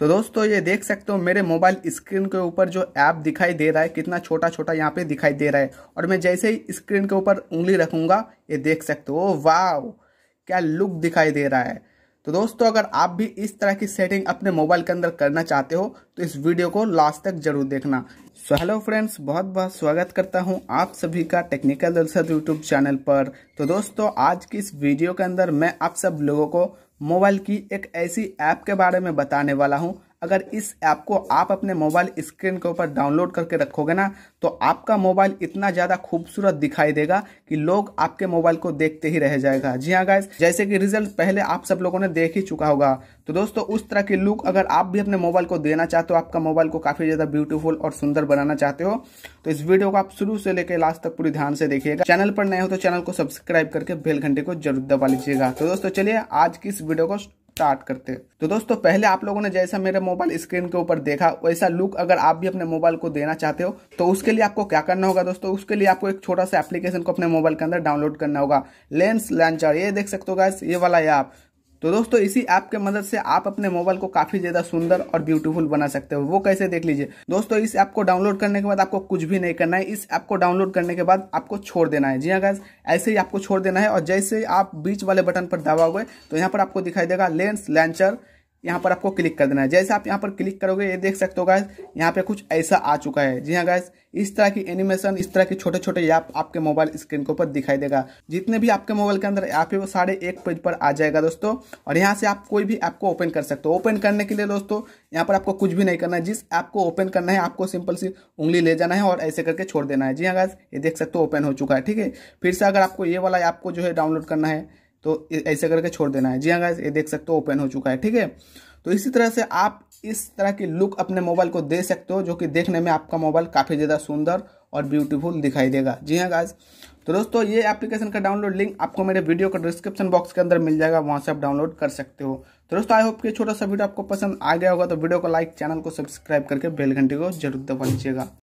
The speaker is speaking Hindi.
तो दोस्तों ये देख सकते हो मेरे मोबाइल स्क्रीन के ऊपर जो ऐप दिखाई दे रहा है कितना छोटा छोटा यहाँ पे दिखाई दे रहा है और मैं जैसे ही स्क्रीन के ऊपर उंगली रखूँगा ये देख सकते हो वाह क्या लुक दिखाई दे रहा है तो दोस्तों अगर आप भी इस तरह की सेटिंग अपने मोबाइल के अंदर करना चाहते हो तो इस वीडियो को लास्ट तक जरूर देखना सो हेलो फ्रेंड्स बहुत बहुत स्वागत करता हूं आप सभी का टेक्निकल दर्शक यूट्यूब चैनल पर तो दोस्तों आज की इस वीडियो के अंदर मैं आप सब लोगों को मोबाइल की एक ऐसी ऐप के बारे में बताने वाला हूँ अगर इस ऐप को आप अपने मोबाइल स्क्रीन के ऊपर डाउनलोड करके रखोगे ना तो आपका मोबाइल इतना ज़्यादा खूबसूरत दिखाई देगा कि लोग आपके मोबाइल को देखते ही रह जाएगा जी हाँ गाइज जैसे कि रिजल्ट पहले आप सब लोगों ने देख ही चुका होगा तो दोस्तों उस तरह की लुक अगर आप भी अपने मोबाइल को देना चाहते हो आपका मोबाइल को काफ़ी ज़्यादा ब्यूटीफुल और सुंदर बनाना चाहते हो तो इस वीडियो को आप शुरू से लेकर लास्ट तक पूरी ध्यान से देखिएगा चैनल पर नए हो तो चैनल को सब्सक्राइब करके बेल घंटे को जरूर दबा लीजिएगा तो दोस्तों चलिए आज की इस वीडियो को स्टार्ट करते हैं तो दोस्तों पहले आप लोगों ने जैसा मेरे मोबाइल स्क्रीन के ऊपर देखा वैसा लुक अगर आप भी अपने मोबाइल को देना चाहते हो तो उसके लिए आपको क्या करना होगा दोस्तों उसके लिए आपको एक छोटा सा एप्लीकेशन को अपने मोबाइल के अंदर डाउनलोड करना होगा लेंस लॉन्चर ये देख सकते हो गैस ये वाला ऐप आप तो दोस्तों इसी ऐप के मदद से आप अपने मोबाइल को काफी ज्यादा सुंदर और ब्यूटीफुल बना सकते हो वो कैसे देख लीजिए दोस्तों इस ऐप को डाउनलोड करने के बाद आपको कुछ भी नहीं करना है इस ऐप को डाउनलोड करने के बाद आपको छोड़ देना है जी हाँ गैस ऐसे ही आपको छोड़ देना है और जैसे आप बीच वाले बटन पर दबाओगे तो यहाँ पर आपको दिखाई देगा लेंस लैंचर यहाँ पर आपको क्लिक कर देना है जैसे आप यहाँ पर क्लिक करोगे ये देख सकते हो गैस यहाँ पे कुछ ऐसा आ चुका है जी हाँ गैस इस तरह की एनिमेशन इस तरह के छोटे छोटे ऐप आपके मोबाइल स्क्रीन के ऊपर दिखाई देगा जितने भी आपके मोबाइल के अंदर ऐप है वो साढ़े एक पेज पर आ जाएगा दोस्तों और यहाँ से आप कोई भी ऐप को ओपन कर सकते हो ओपन करने के लिए दोस्तों यहाँ पर आपको कुछ भी नहीं करना है जिस ऐप को ओपन करना है आपको सिंपल सी उंगली ले जाना है और ऐसे करके छोड़ देना है जी हाँ गैस ये देख सकते हो ओपन हो चुका है ठीक है फिर से अगर आपको ये वाला ऐप को जो है डाउनलोड करना है तो ऐसे करके छोड़ देना है जी हाँ ये देख सकते हो ओपन हो चुका है ठीक है तो इसी तरह से आप इस तरह की लुक अपने मोबाइल को दे सकते हो जो कि देखने में आपका मोबाइल काफ़ी ज़्यादा सुंदर और ब्यूटीफुल दिखाई देगा जी हाँ गाइज तो दोस्तों ये एप्लीकेशन का डाउनलोड लिंक आपको मेरे वीडियो का डिस्क्रिप्शन बॉक्स के अंदर मिल जाएगा वहाँ से आप डाउनलोड कर सकते हो तो दोस्तों आई होप कि छोटा सा वीडियो आपको पसंद आ गया होगा तो वीडियो को लाइक चैनल को सब्सक्राइब करके बेल घंटे को जरूर दबा लीजिएगा